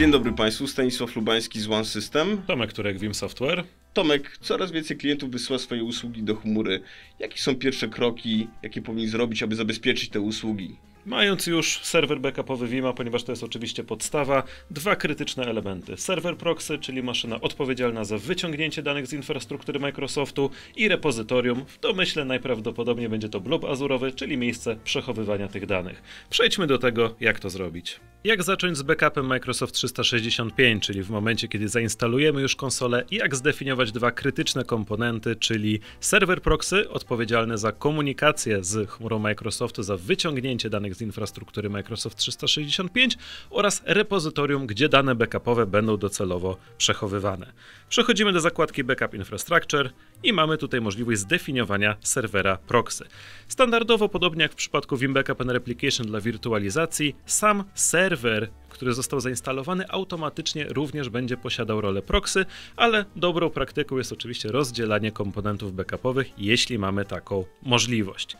Dzień dobry Państwu, Stanisław Lubański z One System. Tomek Turek, Wim Software. Tomek, coraz więcej klientów wysyła swoje usługi do chmury. Jakie są pierwsze kroki, jakie powinni zrobić, aby zabezpieczyć te usługi? Mając już serwer backupowy Vima, ponieważ to jest oczywiście podstawa, dwa krytyczne elementy. Serwer proxy, czyli maszyna odpowiedzialna za wyciągnięcie danych z infrastruktury Microsoftu i repozytorium. W domyśle najprawdopodobniej będzie to blob azurowy, czyli miejsce przechowywania tych danych. Przejdźmy do tego, jak to zrobić. Jak zacząć z backupem Microsoft 365, czyli w momencie, kiedy zainstalujemy już konsolę, i jak zdefiniować dwa krytyczne komponenty, czyli serwer proxy odpowiedzialny za komunikację z chmurą Microsoftu, za wyciągnięcie danych z infrastruktury Microsoft 365 oraz repozytorium, gdzie dane backupowe będą docelowo przechowywane. Przechodzimy do zakładki Backup Infrastructure i mamy tutaj możliwość zdefiniowania serwera proxy. Standardowo, podobnie jak w przypadku Vim Backup and Replication dla wirtualizacji, sam serwer server który został zainstalowany, automatycznie również będzie posiadał rolę proxy, ale dobrą praktyką jest oczywiście rozdzielanie komponentów backupowych, jeśli mamy taką możliwość.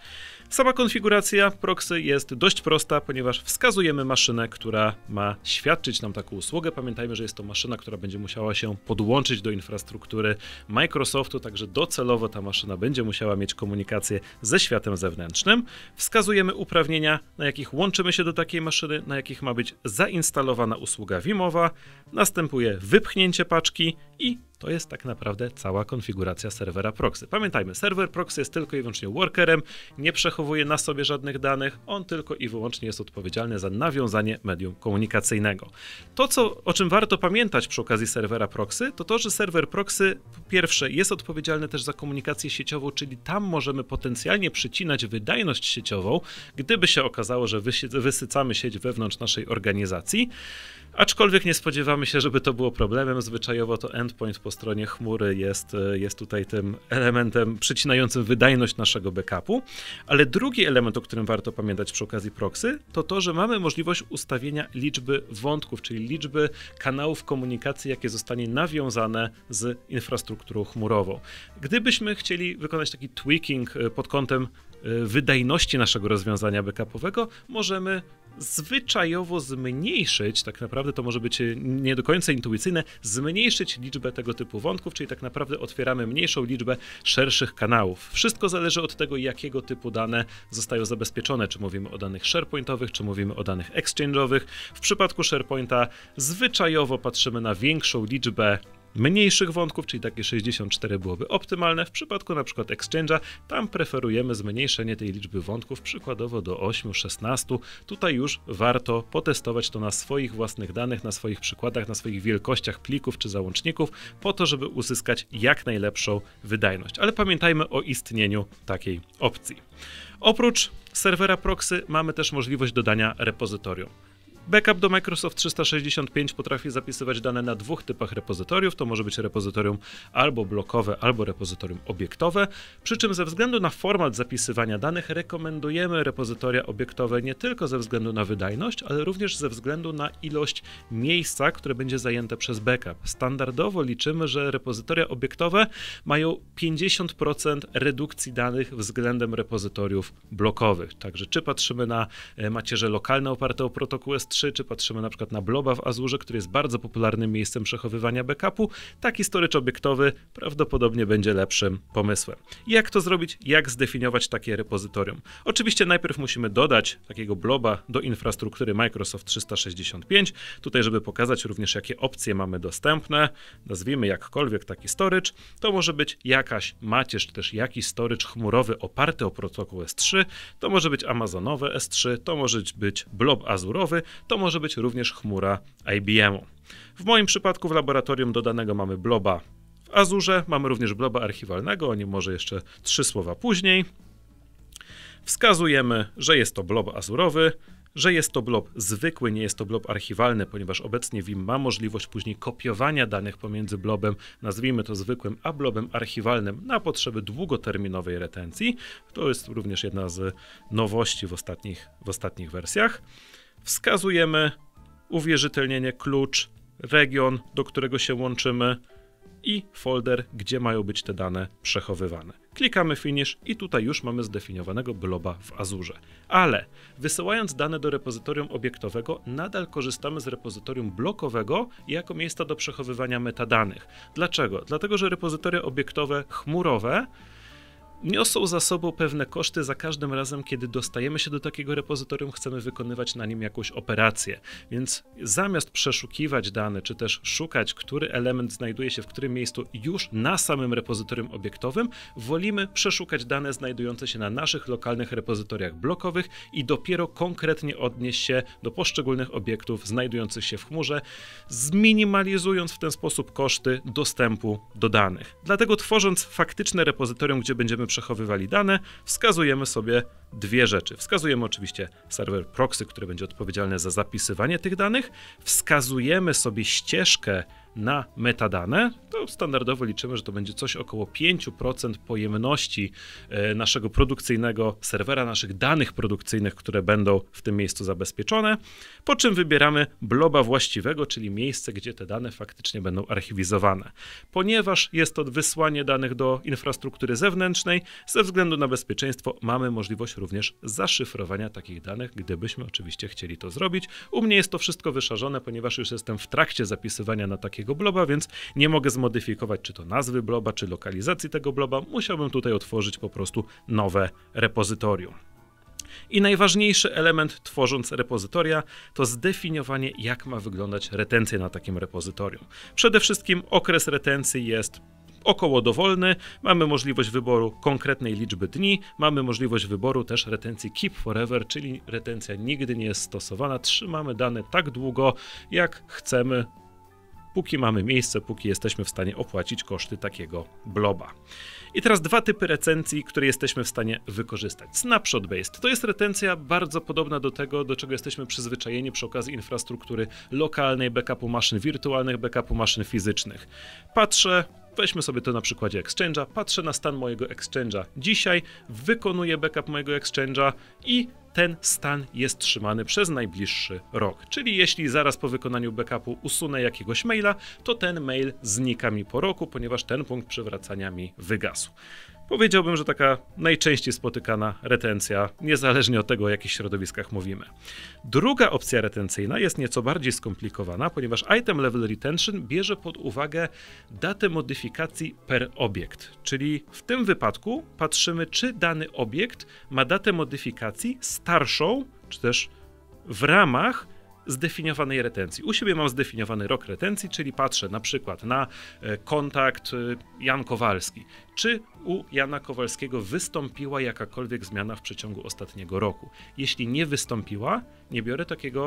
Sama konfiguracja proxy jest dość prosta, ponieważ wskazujemy maszynę, która ma świadczyć nam taką usługę. Pamiętajmy, że jest to maszyna, która będzie musiała się podłączyć do infrastruktury Microsoftu, także docelowo ta maszyna będzie musiała mieć komunikację ze światem zewnętrznym. Wskazujemy uprawnienia, na jakich łączymy się do takiej maszyny, na jakich ma być zainstalowana instalowana usługa Wimowa, następuje wypchnięcie paczki i to jest tak naprawdę cała konfiguracja serwera proxy. Pamiętajmy, serwer proxy jest tylko i wyłącznie workerem, nie przechowuje na sobie żadnych danych, on tylko i wyłącznie jest odpowiedzialny za nawiązanie medium komunikacyjnego. To, co, o czym warto pamiętać przy okazji serwera proxy, to to, że serwer proxy po pierwsze jest odpowiedzialny też za komunikację sieciową, czyli tam możemy potencjalnie przycinać wydajność sieciową, gdyby się okazało, że wysycamy sieć wewnątrz naszej organizacji. Aczkolwiek nie spodziewamy się, żeby to było problemem. Zwyczajowo to endpoint po stronie chmury jest, e, jest tutaj tym elementem przycinającym wydajność naszego backupu. Ale drugi element, o którym warto pamiętać przy okazji proxy, to to, że mamy możliwość ustawienia liczby wątków, czyli liczby kanałów komunikacji, jakie zostanie nawiązane z infrastrukturą chmurową. Gdybyśmy chcieli wykonać taki tweaking e, pod kątem Y, wydajności naszego rozwiązania backupowego możemy zwyczajowo zmniejszyć, tak naprawdę to może być y, nie do końca intuicyjne, zmniejszyć liczbę tego typu wątków, czyli tak naprawdę otwieramy mniejszą liczbę szerszych kanałów. Wszystko zależy od tego, jakiego typu dane zostają zabezpieczone, czy mówimy o danych SharePointowych, czy mówimy o danych exchange'owych. W przypadku SharePointa zwyczajowo patrzymy na większą liczbę mniejszych wątków, czyli takie 64 byłoby optymalne. W przypadku na przykład Exchange'a tam preferujemy zmniejszenie tej liczby wątków przykładowo do 8-16. Tutaj już warto potestować to na swoich własnych danych, na swoich przykładach, na swoich wielkościach plików czy załączników po to, żeby uzyskać jak najlepszą wydajność. Ale pamiętajmy o istnieniu takiej opcji. Oprócz serwera proxy mamy też możliwość dodania repozytorium. Backup do Microsoft 365 potrafi zapisywać dane na dwóch typach repozytoriów. To może być repozytorium albo blokowe, albo repozytorium obiektowe. Przy czym ze względu na format zapisywania danych rekomendujemy repozytoria obiektowe nie tylko ze względu na wydajność, ale również ze względu na ilość miejsca, które będzie zajęte przez backup. Standardowo liczymy, że repozytoria obiektowe mają 50% redukcji danych względem repozytoriów blokowych. Także czy patrzymy na e, macierze lokalne oparte o protokół S3, 3, czy patrzymy na przykład na Bloba w Azurze, który jest bardzo popularnym miejscem przechowywania backupu, taki storage obiektowy prawdopodobnie będzie lepszym pomysłem. Jak to zrobić? Jak zdefiniować takie repozytorium? Oczywiście najpierw musimy dodać takiego bloba do infrastruktury Microsoft 365. Tutaj, żeby pokazać również, jakie opcje mamy dostępne, nazwijmy jakkolwiek taki storage, to może być jakaś macierz, czy też jakiś storage chmurowy oparty o protokół S3, to może być amazonowe S3, to może być blob azurowy, to może być również chmura IBM-u. W moim przypadku w laboratorium dodanego mamy bloba w Azurze, mamy również bloba archiwalnego, o nim może jeszcze trzy słowa później. Wskazujemy, że jest to blob azurowy, że jest to blob zwykły, nie jest to blob archiwalny, ponieważ obecnie WIM ma możliwość później kopiowania danych pomiędzy blobem, nazwijmy to zwykłym, a blobem archiwalnym na potrzeby długoterminowej retencji. To jest również jedna z nowości w ostatnich, w ostatnich wersjach wskazujemy uwierzytelnienie, klucz, region, do którego się łączymy i folder, gdzie mają być te dane przechowywane. Klikamy Finish i tutaj już mamy zdefiniowanego bloba w Azurze. Ale wysyłając dane do repozytorium obiektowego, nadal korzystamy z repozytorium blokowego jako miejsca do przechowywania metadanych. Dlaczego? Dlatego, że repozytoria obiektowe chmurowe niosą za sobą pewne koszty za każdym razem, kiedy dostajemy się do takiego repozytorium, chcemy wykonywać na nim jakąś operację. Więc zamiast przeszukiwać dane, czy też szukać, który element znajduje się w którym miejscu już na samym repozytorium obiektowym, wolimy przeszukać dane znajdujące się na naszych lokalnych repozytoriach blokowych i dopiero konkretnie odnieść się do poszczególnych obiektów znajdujących się w chmurze, zminimalizując w ten sposób koszty dostępu do danych. Dlatego tworząc faktyczne repozytorium, gdzie będziemy przechowywali dane, wskazujemy sobie dwie rzeczy. Wskazujemy oczywiście serwer proxy, który będzie odpowiedzialny za zapisywanie tych danych, wskazujemy sobie ścieżkę, na metadane, to standardowo liczymy, że to będzie coś około 5% pojemności e, naszego produkcyjnego serwera, naszych danych produkcyjnych, które będą w tym miejscu zabezpieczone, po czym wybieramy bloba właściwego, czyli miejsce, gdzie te dane faktycznie będą archiwizowane. Ponieważ jest to wysłanie danych do infrastruktury zewnętrznej, ze względu na bezpieczeństwo mamy możliwość również zaszyfrowania takich danych, gdybyśmy oczywiście chcieli to zrobić. U mnie jest to wszystko wyszarzone, ponieważ już jestem w trakcie zapisywania na takiego tego bloba, więc nie mogę zmodyfikować czy to nazwy bloba, czy lokalizacji tego bloba. Musiałbym tutaj otworzyć po prostu nowe repozytorium. I najważniejszy element tworząc repozytoria to zdefiniowanie, jak ma wyglądać retencja na takim repozytorium. Przede wszystkim okres retencji jest około dowolny, mamy możliwość wyboru konkretnej liczby dni, mamy możliwość wyboru też retencji keep forever, czyli retencja nigdy nie jest stosowana, trzymamy dane tak długo, jak chcemy póki mamy miejsce, póki jesteśmy w stanie opłacić koszty takiego bloba. I teraz dwa typy recencji, które jesteśmy w stanie wykorzystać. Snapshot based to jest retencja bardzo podobna do tego, do czego jesteśmy przyzwyczajeni przy okazji infrastruktury lokalnej, backupu maszyn wirtualnych, backupu maszyn fizycznych. Patrzę, Weźmy sobie to na przykładzie Exchange'a. Patrzę na stan mojego Exchange'a dzisiaj, wykonuję backup mojego Exchange'a i ten stan jest trzymany przez najbliższy rok. Czyli jeśli zaraz po wykonaniu backupu usunę jakiegoś maila, to ten mail znika mi po roku, ponieważ ten punkt przywracania mi wygasł. Powiedziałbym, że taka najczęściej spotykana retencja, niezależnie od tego, o jakich środowiskach mówimy. Druga opcja retencyjna jest nieco bardziej skomplikowana, ponieważ item level retention bierze pod uwagę datę modyfikacji per obiekt, czyli w tym wypadku patrzymy, czy dany obiekt ma datę modyfikacji starszą, czy też w ramach zdefiniowanej retencji. U siebie mam zdefiniowany rok retencji, czyli patrzę na przykład na e, kontakt e, Jan Kowalski. Czy u Jana Kowalskiego wystąpiła jakakolwiek zmiana w przeciągu ostatniego roku? Jeśli nie wystąpiła, nie biorę takiego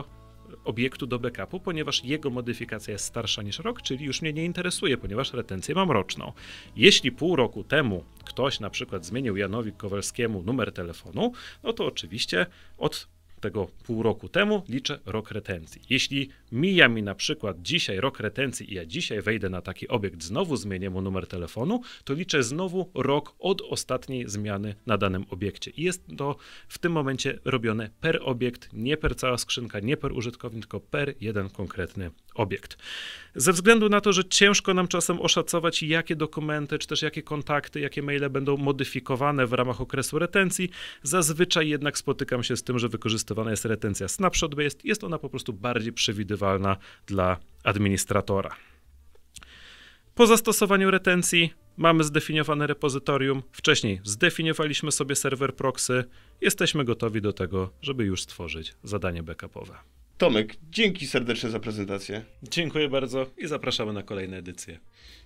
e, obiektu do backupu, ponieważ jego modyfikacja jest starsza niż rok, czyli już mnie nie interesuje, ponieważ retencję mam roczną. Jeśli pół roku temu ktoś na przykład zmienił Janowi Kowalskiemu numer telefonu, no to oczywiście od tego pół roku temu liczę rok retencji. Jeśli Mija mi na przykład dzisiaj rok retencji i ja dzisiaj wejdę na taki obiekt, znowu zmienię mu numer telefonu, to liczę znowu rok od ostatniej zmiany na danym obiekcie. I jest to w tym momencie robione per obiekt, nie per cała skrzynka, nie per użytkownik, tylko per jeden konkretny obiekt. Ze względu na to, że ciężko nam czasem oszacować, jakie dokumenty, czy też jakie kontakty, jakie maile będą modyfikowane w ramach okresu retencji, zazwyczaj jednak spotykam się z tym, że wykorzystywana jest retencja snapshot-based. Jest ona po prostu bardziej przewidywalna dla administratora. Po zastosowaniu retencji mamy zdefiniowane repozytorium, wcześniej zdefiniowaliśmy sobie serwer proxy, jesteśmy gotowi do tego, żeby już stworzyć zadanie backupowe. Tomek, dzięki serdecznie za prezentację. Dziękuję bardzo i zapraszamy na kolejne edycje.